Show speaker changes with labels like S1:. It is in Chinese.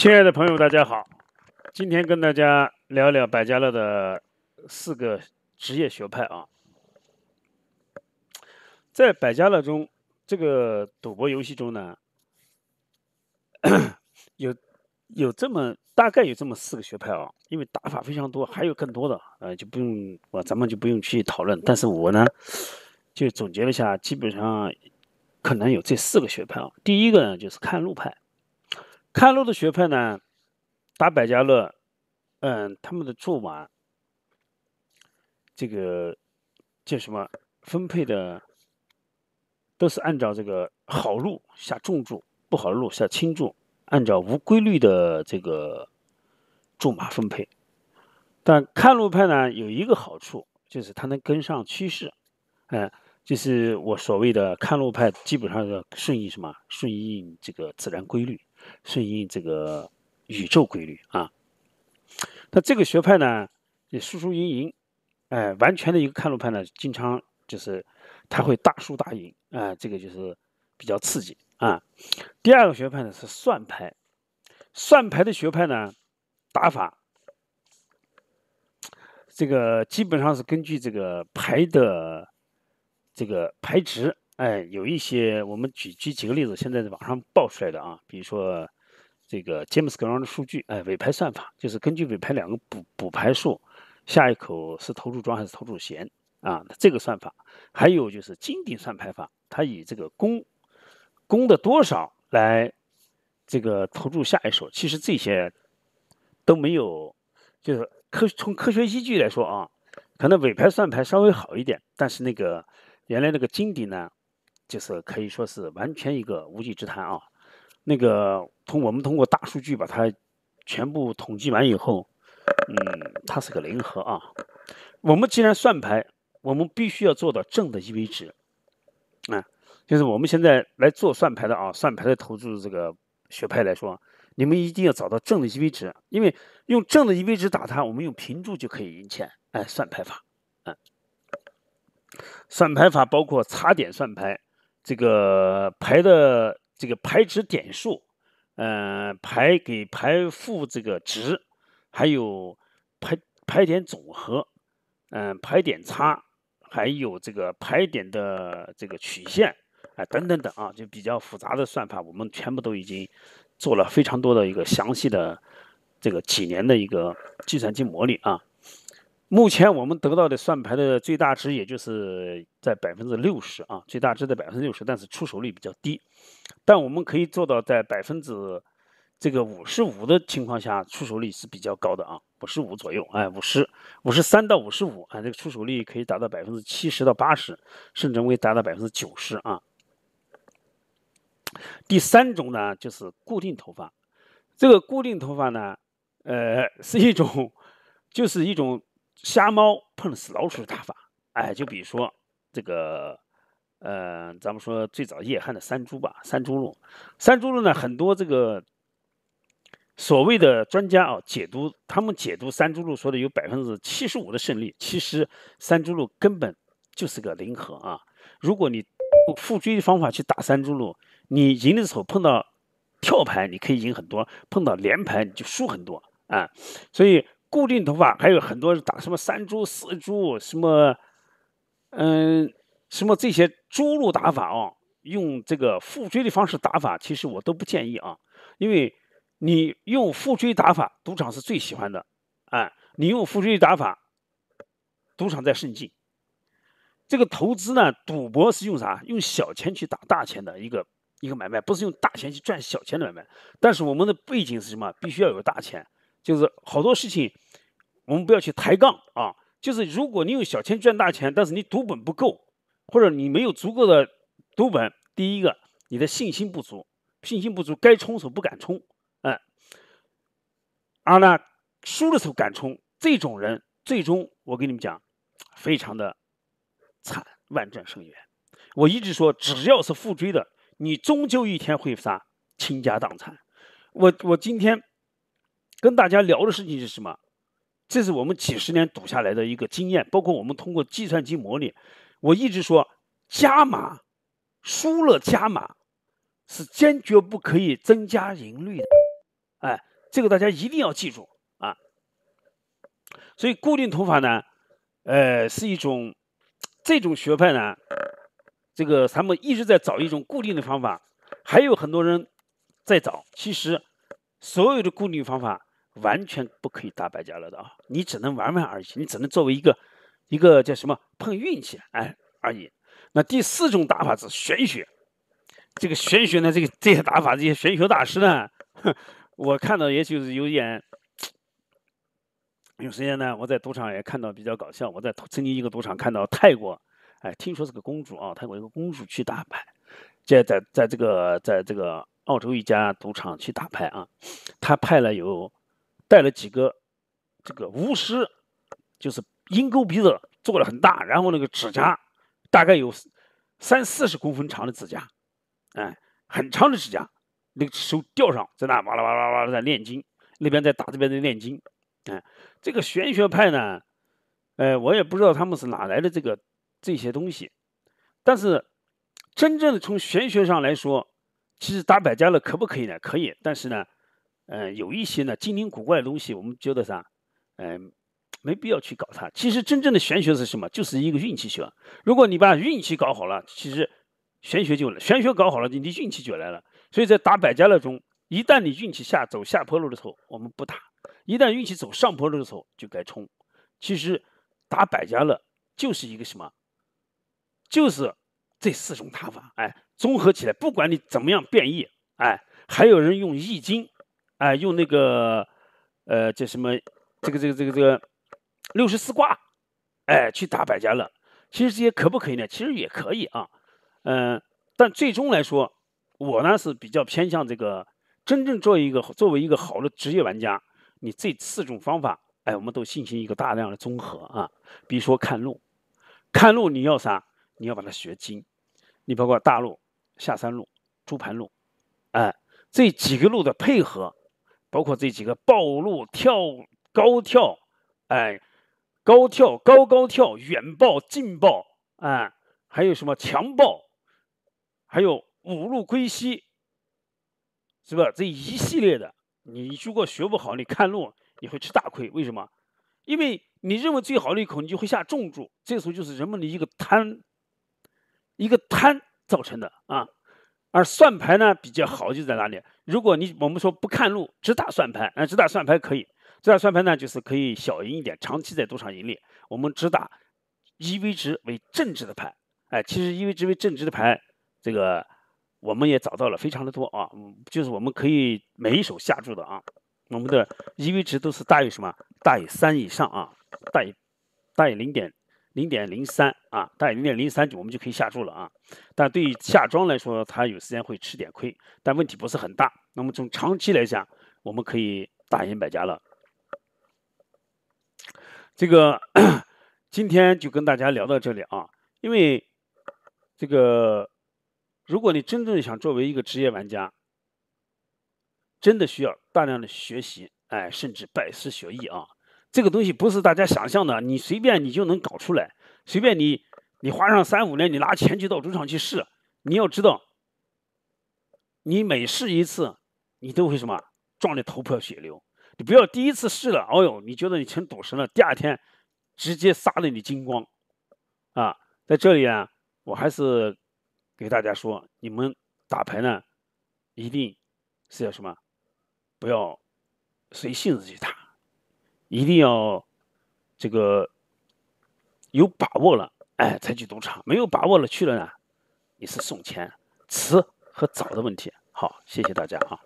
S1: 亲爱的朋友，大家好！今天跟大家聊聊百家乐的四个职业学派啊。在百家乐中，这个赌博游戏中呢，有有这么大概有这么四个学派啊。因为打法非常多，还有更多的，呃，就不用我咱们就不用去讨论。但是我呢，就总结了一下，基本上可能有这四个学派啊。第一个呢，就是看路派。看路的学派呢，打百家乐，嗯，他们的注码，这个叫什么分配的，都是按照这个好路下重注，不好路下轻注，按照无规律的这个驻码分配。但看路派呢有一个好处，就是它能跟上趋势，哎，就是我所谓的看路派，基本上是顺应什么？顺应这个自然规律。顺应这个宇宙规律啊，那这个学派呢，也输输赢赢，哎，完全的一个看路派呢，经常就是他会大输大赢，啊，这个就是比较刺激啊。第二个学派呢是算牌，算牌的学派呢，打法这个基本上是根据这个牌的这个牌值。哎，有一些我们举举几个例子，现在在网上爆出来的啊，比如说这个 g 姆斯·格朗的数据，哎，尾牌算法就是根据尾牌两个补补牌数，下一口是投注庄还是投注闲啊，这个算法，还有就是金顶算牌法，它以这个攻攻的多少来这个投注下一手，其实这些都没有，就是科从科学依据来说啊，可能尾牌算牌稍微好一点，但是那个原来那个金底呢？就是可以说是完全一个无稽之谈啊！那个，从我们通过大数据把它全部统计完以后，嗯，它是个零和啊。我们既然算牌，我们必须要做到正的 EV 值。啊，就是我们现在来做算牌的啊，算牌的投注这个学派来说，你们一定要找到正的 EV 值，因为用正的 EV 值打它，我们用平注就可以赢钱。哎，算牌法，嗯，算牌法包括查点算牌。这个排的这个排值点数，嗯，排给排负这个值，还有排排点总和，嗯，排点差，还有这个排点的这个曲线，啊，等等等啊，就比较复杂的算法，我们全部都已经做了非常多的一个详细的这个几年的一个计算机模拟啊。目前我们得到的算牌的最大值也就是在百分之六十啊，最大值在百分之六十，但是出手率比较低。但我们可以做到在百分之这个五十五的情况下，出手率是比较高的啊，五十五左右，哎，五十五十三到五十五啊，这个出手率可以达到百分之七十到八十，甚至会达到百分之九十啊。第三种呢，就是固定头发。这个固定头发呢，呃，是一种，就是一种。瞎猫碰死老鼠的打法，哎，就比如说这个，呃，咱们说最早叶汉的三猪吧，三猪路，三猪路呢，很多这个所谓的专家啊，解读他们解读三猪路说的有百分之七十五的胜利，其实三猪路根本就是个零和啊。如果你用复追的方法去打三猪路，你赢的时候碰到跳牌，你可以赢很多；碰到连牌，你就输很多啊。所以。固定头发，还有很多打什么三株、四株，什么，嗯，什么这些猪路打法啊，用这个复追的方式打法，其实我都不建议啊，因为，你用复追打法，赌场是最喜欢的，哎，你用复追打法，赌场在胜境。这个投资呢，赌博是用啥？用小钱去打大钱的一个一个买卖，不是用大钱去赚小钱的买卖。但是我们的背景是什么？必须要有大钱。就是好多事情，我们不要去抬杠啊。就是如果你用小钱赚大钱，但是你赌本不够，或者你没有足够的赌本，第一个你的信心不足，信心不足该冲的时候不敢冲，哎。而呢，输的时候敢冲，这种人最终我跟你们讲，非常的惨，万丈深渊。我一直说，只要是负追的，你终究一天会啥，倾家荡产。我我今天。跟大家聊的事情是什么？这是我们几十年赌下来的一个经验，包括我们通过计算机模拟。我一直说加码，输了加码，是坚决不可以增加赢率的。哎，这个大家一定要记住啊。所以固定投法呢，呃，是一种这种学派呢，这个他们一直在找一种固定的方法，还有很多人在找。其实所有的固定方法。完全不可以打百家乐的啊！你只能玩玩而已，你只能作为一个一个叫什么碰运气哎而已。那第四种打法是玄学，这个玄学呢，这个这些打法，这些玄学大师呢，我看到也就是有点有时间呢，我在赌场也看到比较搞笑。我在曾经一个赌场看到泰国，哎，听说是个公主啊，泰国一个公主去打牌，在在在这个在这个澳洲一家赌场去打牌啊，她派了有。带了几个，这个巫师，就是鹰钩鼻子，做的很大，然后那个指甲大概有三四十公分长的指甲，哎，很长的指甲，那个手吊上在那哇啦哇啦哇啦在念经，那边在打，这边在念经，哎，这个玄学派呢，哎，我也不知道他们是哪来的这个这些东西，但是真正的从玄学上来说，其实打百家乐可不可以呢？可以，但是呢。嗯，有一些呢，精灵古怪的东西，我们觉得啥，嗯，没必要去搞它。其实真正的玄学是什么？就是一个运气学。如果你把运气搞好了，其实玄学就来玄学搞好了，你的运气就来了。所以在打百家乐中，一旦你运气下走下坡路的时候，我们不打；一旦运气走上坡路的时候，就该冲。其实打百家乐就是一个什么？就是这四种打法，哎，综合起来，不管你怎么样变异，哎，还有人用易经。哎，用那个呃这什么这个这个这个这个六十四卦，哎，去打百家乐，其实这些可不可以呢？其实也可以啊，嗯，但最终来说，我呢是比较偏向这个真正做一个作为一个好的职业玩家，你这四种方法，哎，我们都进行一个大量的综合啊，比如说看路，看路你要啥？你要把它学精，你包括大路下山路珠盘路，哎，这几个路的配合。包括这几个暴露跳高跳，哎，高跳高高跳远爆近爆啊，还有什么强爆，还有五路归西，是吧？这一系列的，你如果学不好，你看路你会吃大亏。为什么？因为你认为最好的一口，你就会下重注，这时候就是人们的一个贪，一个贪造成的啊。而算牌呢比较好，就在哪里？如果你我们说不看路，只打算盘，那只打算盘可以，只打算盘呢，就是可以小赢一点，长期在赌场盈利。我们只打 E V 值为正值的盘，哎，其实 E V 值为正值的盘，这个我们也找到了非常的多啊，就是我们可以每一手下注的啊，我们的 E V 值都是大于什么？大于三以上啊，大于大于零点零点零三啊，大于零点零三就我们就可以下注了啊。但对于下庄来说，他有时间会吃点亏，但问题不是很大。那么从长期来讲，我们可以大赢百家了。这个 今天就跟大家聊到这里啊，因为这个，如果你真正想作为一个职业玩家，真的需要大量的学习，哎，甚至拜师学艺啊，这个东西不是大家想象的，你随便你就能搞出来，随便你，你花上三五年，你拿钱就到赌场去试，你要知道，你每试一次。你都会什么撞的头破血流？你不要第一次试了，哦呦，你觉得你成赌神了，第二天直接杀了你精光啊！在这里啊，我还是给大家说，你们打牌呢，一定是要什么？不要随性子去打，一定要这个有把握了，哎，才去赌场；没有把握了去了呢，你是送钱迟和早的问题。好，谢谢大家啊！